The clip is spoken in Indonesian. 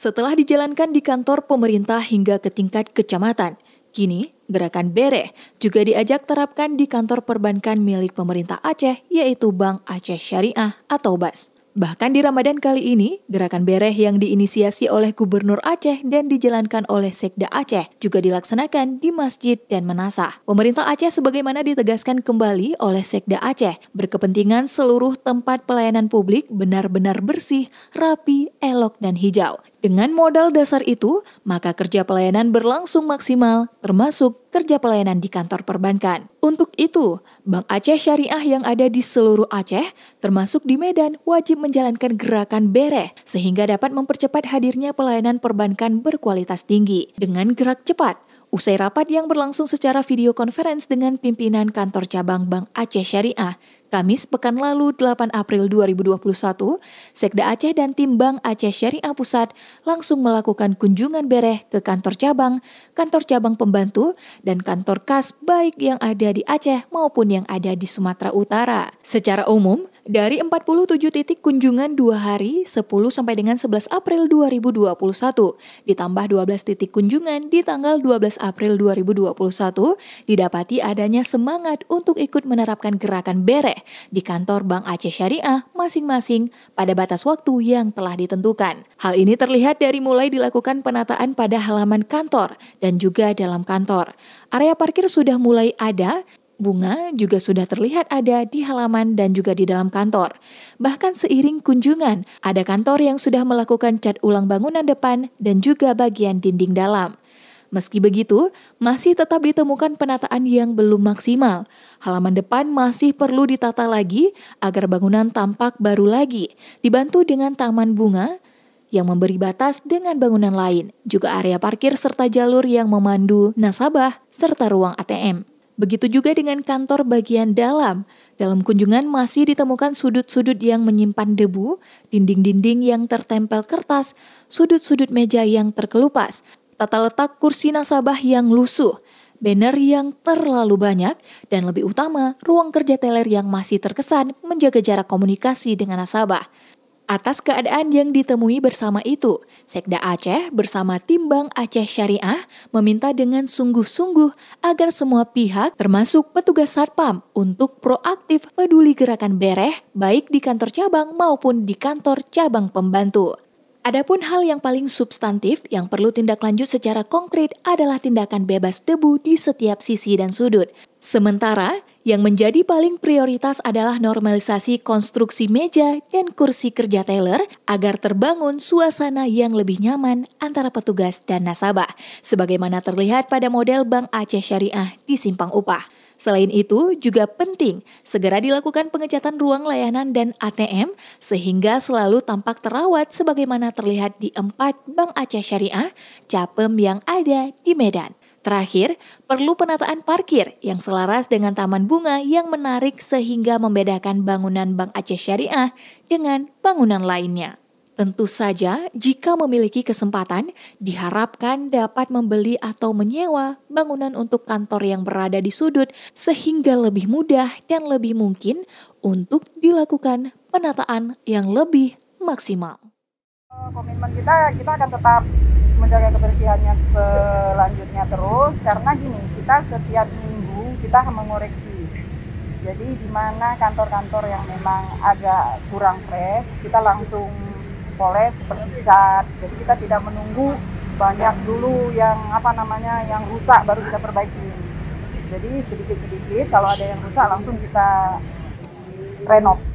Setelah dijalankan di kantor pemerintah hingga ke tingkat kecamatan, kini gerakan Bereh juga diajak terapkan di kantor perbankan milik pemerintah Aceh yaitu Bank Aceh Syariah atau BAS. Bahkan di Ramadan kali ini, gerakan bereh yang diinisiasi oleh Gubernur Aceh dan dijalankan oleh Sekda Aceh juga dilaksanakan di masjid dan menasah. Pemerintah Aceh sebagaimana ditegaskan kembali oleh Sekda Aceh, berkepentingan seluruh tempat pelayanan publik benar-benar bersih, rapi, elok, dan hijau. Dengan modal dasar itu, maka kerja pelayanan berlangsung maksimal, termasuk kerja pelayanan di kantor perbankan. Untuk itu, Bank Aceh Syariah yang ada di seluruh Aceh, termasuk di Medan, wajib menjalankan gerakan bereh sehingga dapat mempercepat hadirnya pelayanan perbankan berkualitas tinggi. Dengan gerak cepat, usai rapat yang berlangsung secara video conference dengan pimpinan kantor cabang Bank Aceh Syariah Kamis pekan lalu 8 April 2021, Sekda Aceh dan tim Bank Aceh Syariah Pusat langsung melakukan kunjungan bereh ke kantor cabang, kantor cabang pembantu, dan kantor kas baik yang ada di Aceh maupun yang ada di Sumatera Utara. Secara umum, dari 47 titik kunjungan dua hari 10 sampai dengan 11 April 2021, ditambah 12 titik kunjungan di tanggal 12 April 2021, didapati adanya semangat untuk ikut menerapkan gerakan bereh di kantor Bank Aceh Syariah masing-masing pada batas waktu yang telah ditentukan. Hal ini terlihat dari mulai dilakukan penataan pada halaman kantor dan juga dalam kantor. Area parkir sudah mulai ada bunga juga sudah terlihat ada di halaman dan juga di dalam kantor. Bahkan seiring kunjungan, ada kantor yang sudah melakukan cat ulang bangunan depan dan juga bagian dinding dalam. Meski begitu, masih tetap ditemukan penataan yang belum maksimal. Halaman depan masih perlu ditata lagi agar bangunan tampak baru lagi, dibantu dengan taman bunga yang memberi batas dengan bangunan lain, juga area parkir serta jalur yang memandu nasabah serta ruang ATM. Begitu juga dengan kantor bagian dalam. Dalam kunjungan masih ditemukan sudut-sudut yang menyimpan debu, dinding-dinding yang tertempel kertas, sudut-sudut meja yang terkelupas, tata letak kursi nasabah yang lusuh, banner yang terlalu banyak, dan lebih utama, ruang kerja teler yang masih terkesan menjaga jarak komunikasi dengan nasabah. Atas keadaan yang ditemui bersama itu, Sekda Aceh bersama timbang Aceh Syariah meminta dengan sungguh-sungguh agar semua pihak termasuk petugas Satpam untuk proaktif peduli gerakan bereh baik di kantor cabang maupun di kantor cabang pembantu. Adapun hal yang paling substantif yang perlu tindak lanjut secara konkret adalah tindakan bebas debu di setiap sisi dan sudut. Sementara, yang menjadi paling prioritas adalah normalisasi konstruksi meja dan kursi kerja Taylor agar terbangun suasana yang lebih nyaman antara petugas dan nasabah, sebagaimana terlihat pada model Bank Aceh Syariah di Simpang Upah. Selain itu, juga penting segera dilakukan pengecatan ruang layanan dan ATM sehingga selalu tampak terawat sebagaimana terlihat di empat Bank Aceh Syariah, Capem yang ada di Medan. Terakhir, perlu penataan parkir yang selaras dengan taman bunga yang menarik sehingga membedakan bangunan Bank Aceh Syariah dengan bangunan lainnya. Tentu saja, jika memiliki kesempatan, diharapkan dapat membeli atau menyewa bangunan untuk kantor yang berada di sudut, sehingga lebih mudah dan lebih mungkin untuk dilakukan penataan yang lebih maksimal. Komitmen kita, kita akan tetap menjaga kebersihannya selanjutnya terus karena gini kita setiap minggu kita mengoreksi jadi di mana kantor-kantor yang memang agak kurang fresh kita langsung poles seperti cat jadi kita tidak menunggu banyak dulu yang apa namanya yang rusak baru kita perbaiki jadi sedikit-sedikit kalau ada yang rusak langsung kita renov